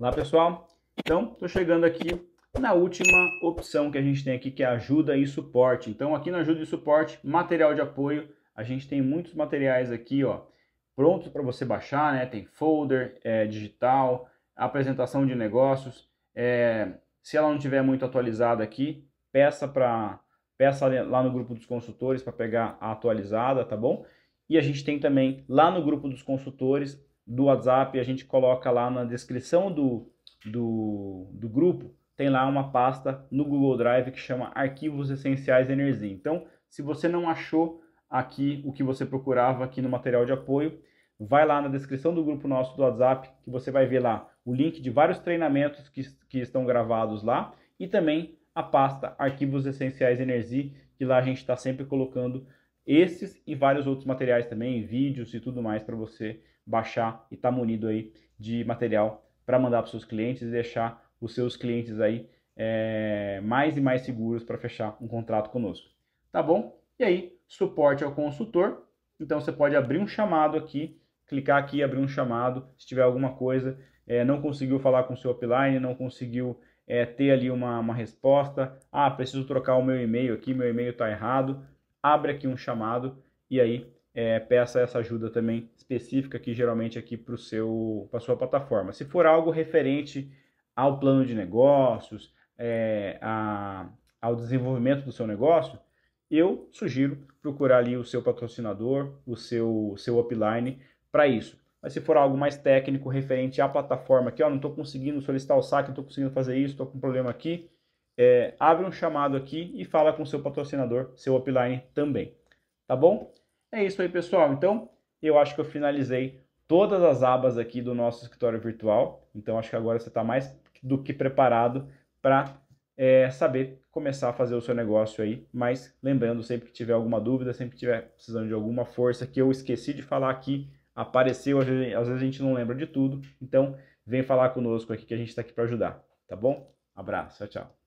Lá, pessoal? Então, estou chegando aqui na última opção que a gente tem aqui, que é ajuda e suporte. Então, aqui na ajuda e suporte, material de apoio, a gente tem muitos materiais aqui, ó, prontos para você baixar, né? Tem folder é, digital, apresentação de negócios. É, se ela não tiver muito atualizada aqui, peça para peça lá no grupo dos consultores para pegar a atualizada, tá bom? E a gente tem também lá no grupo dos consultores do WhatsApp, a gente coloca lá na descrição do, do, do grupo, tem lá uma pasta no Google Drive que chama Arquivos Essenciais Energia. Então, se você não achou aqui o que você procurava aqui no material de apoio, vai lá na descrição do grupo nosso do WhatsApp, que você vai ver lá o link de vários treinamentos que, que estão gravados lá e também a pasta Arquivos Essenciais Energia, que lá a gente está sempre colocando esses e vários outros materiais também, vídeos e tudo mais para você baixar e estar tá munido aí de material para mandar para seus clientes e deixar os seus clientes aí é, mais e mais seguros para fechar um contrato conosco. Tá bom? E aí, suporte ao consultor. Então você pode abrir um chamado aqui, clicar aqui e abrir um chamado. Se tiver alguma coisa, é, não conseguiu falar com o seu upline, não conseguiu é, ter ali uma, uma resposta. Ah, preciso trocar o meu e-mail aqui, meu e-mail está errado abre aqui um chamado e aí é, peça essa ajuda também específica aqui geralmente aqui para seu para sua plataforma. Se for algo referente ao plano de negócios, é, a, ao desenvolvimento do seu negócio, eu sugiro procurar ali o seu patrocinador, o seu seu upline para isso. Mas se for algo mais técnico referente à plataforma, que ó, não estou conseguindo solicitar o saque, não estou conseguindo fazer isso, estou com um problema aqui, é, abre um chamado aqui e fala com seu patrocinador, seu upline também. Tá bom? É isso aí, pessoal. Então, eu acho que eu finalizei todas as abas aqui do nosso escritório virtual. Então, acho que agora você está mais do que preparado para é, saber começar a fazer o seu negócio aí. Mas lembrando, sempre que tiver alguma dúvida, sempre que tiver precisando de alguma força que eu esqueci de falar aqui, apareceu, às vezes a gente não lembra de tudo. Então, vem falar conosco aqui que a gente está aqui para ajudar. Tá bom? Abraço, tchau, tchau.